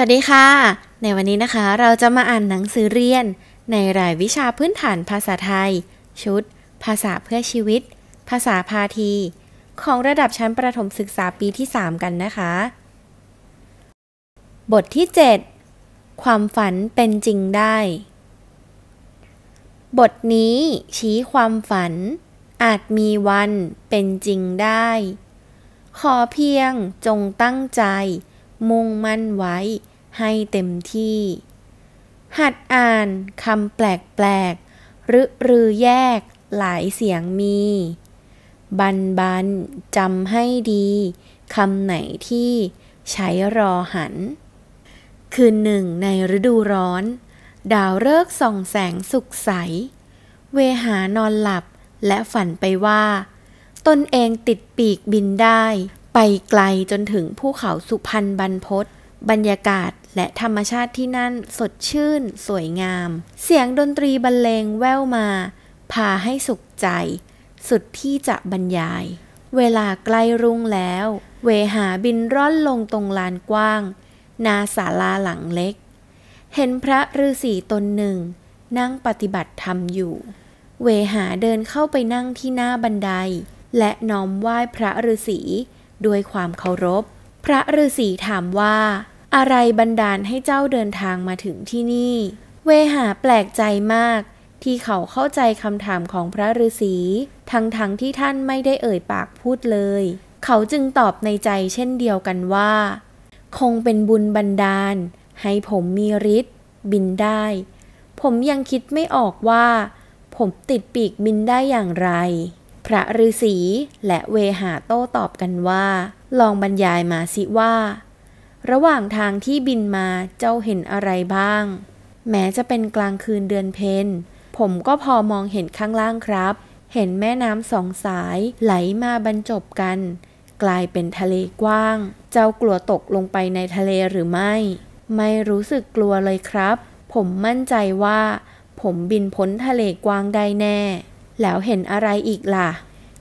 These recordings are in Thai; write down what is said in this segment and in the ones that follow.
วัสดีค่ะ ในวันนี้นะคะเราจะมาอ่านหนังสือเรียนในรายวิชาพื้นฐานภาษาไทย ชุดภาษาเพื่อชีวิต ภาษาพาที ของระดับชั้นประถมศึกษาปีที่ 3 กันนะคะ บทที่ 7 ความฝันเป็นจริงได้ บทนี้ชี้ความฝัน อาจมีวันเป็นจริงได้ ขอเพียงจงตั้งใจ มุ่งมั่นไว้ให้เต็มที่ หัดอ่านคำแปลกๆรือรือแยกหลายเสียงมี บันบันจำให้ดี คำไหนที่ใช้รอหัน คืนหนึ่งในฤดูร้อน ดาวเริกส่องแสงสุกใส เวหานอนหลับ และฝันไปว่า ตนเองติดปีกบินได้ ไปไกลจนถึงภูเขาสุพรรณบรรพศบรรยากาศและธรรมชาติที่นั่นสดชื่นสวยงาม เสียงดนตรีบรรเลงแว่วมา พาให้สุขใจ สุดที่จะบรรยาย เวลาใกล้รุ่งแล้ว เวหาบินร่อนลงตรงลานกว้าง นาศาลาหลังเล็ก เห็นพระฤาษีตนหนึ่ง นั่งปฏิบัติธรรมอยู่ เวหาเดินเข้าไปนั่งที่หน้าบันได และน้อมไหว้พระฤาษีด้วยความเคารพ พระฤาษีถามว่าอะไรบันดาลให้เจ้าเดินทางมาถึงที่นี่ เวหาแปลกใจมาก ที่เขาเข้าใจคำถามของพระฤาษี ทั้งๆทที่ท่านไม่ได้เอ่ยปากพูดเลย เขาจึงตอบในใจเช่นเดียวกันว่า คงเป็นบุญบันดาล ให้ผมมีฤทธิ์บินได้ ผมยังคิดไม่ออกว่า ผมติดปีกบินได้อย่างไร พระฤาษีและเวหาโต้ตอบกันว่า ลองบรรยายมาสิว่าระหว่างทางที่บินมาเจ้าเห็นอะไรบ้าง แม้จะเป็นกลางคืนเดือนเพนผมก็พอมองเห็นข้างล่างครับ เห็นแม่น้ำสองสาย ไหลมาบรรจบกัน กลายเป็นทะเลกว้าง เจ้ากลัวตกลงไปในทะเลหรือไม่ ไม่รู้สึกกลัวเลยครับ ผมมั่นใจว่า ผมบินพ้นทะเลกว้างได้แน่ แล้วเห็นอะไรอีกล่ะ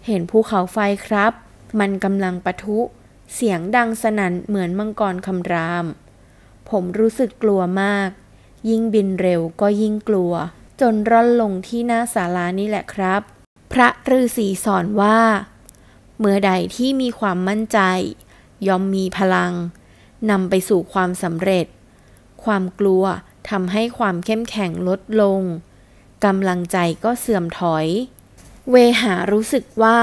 เห็นภูเขาไฟครับ มันกำลังปะทุเสียงดังสนั่นเหมือนมังกรคำราม ผมรู้สึกกลัวมาก ยิ่งบินเร็วก็ยิ่งกลัว จนร่อนลงที่หน้าศาลานี่แหละครับ พระฤาษีสอนว่า เมื่อใดที่มีความมั่นใจย่อมมีพลัง นำไปสู่ความสำเร็จ ความกลัวทำให้ความเข้มแข็งลดลงกำลังใจก็เสื่อมถอย เวหารู้สึกว่า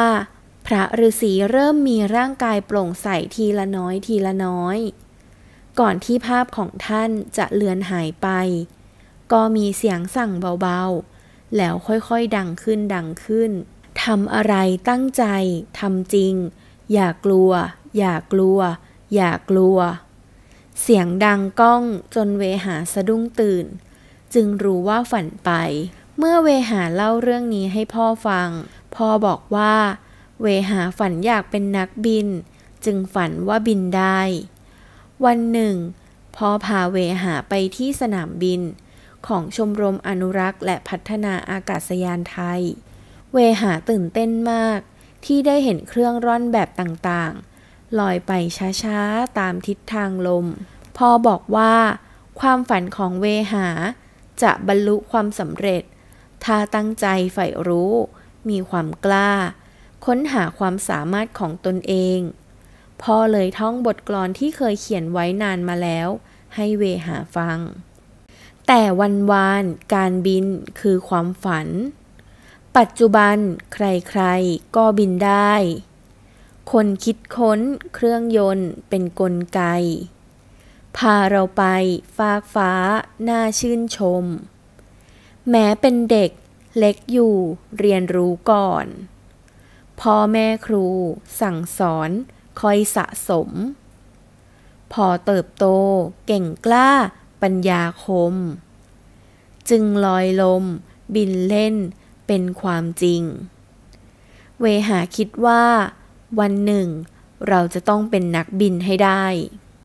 พระฤาษีเริ่มมีร่างกายโปร่งใสทีละน้อยทีละน้อย ก่อนที่ภาพของท่านจะเลือนหายไป ก็มีเสียงสั่งเบาๆ แล้วค่อยๆดังขึ้นดังขึ้นทำอะไรตั้งใจทำจริง อย่ากลัว อย่ากลัว อย่ากลัว เสียงดังก้องจนเวหาสะดุ้งตื่น จึงรู้ว่าฝันไป เมื่อเวหาเล่าเรื่องนี้ให้พ่อฟัง พ่อบอกว่าเวหาฝันอยากเป็นนักบิน จึงฝันว่าบินได้ วันหนึ่ง พ่อพาเวหาไปที่สนามบิน ของชมรมอนุรักษ์และพัฒนาอากาศยานไทย เวหาตื่นเต้นมาก ที่ได้เห็นเครื่องร่อนแบบต่างๆ ลอยไปช้าๆ ตามทิศทางลม พ่อบอกว่า ความฝันของเวหาจะบรรลุความสำเร็จ ถ้าตั้งใจใฝ่รู้ มีความกล้าค้นหาความสามารถของตนเองพ่อเลยท่องบทกลอนที่เคยเขียนไว้นานมาแล้ว ให้เวหาฟัง แต่วันวานการบินคือความฝัน ปัจจุบันใครๆก็บินได้ คนคิดค้นเครื่องยนต์เป็นนกลไก พาเราไปฟากฟ้าน่าชื่นชม แม้เป็นเด็กเล็กอยู่เรียนรู้ก่อนพ่อแม่ครูสั่งสอนคอยสะสม พอเติบโตเก่งกล้าปัญญาคม จึงลอยลมบินเล่นเป็นความจริง เวหาคิดว่าวันหนึ่งเราจะต้องเป็นนักบินให้ได้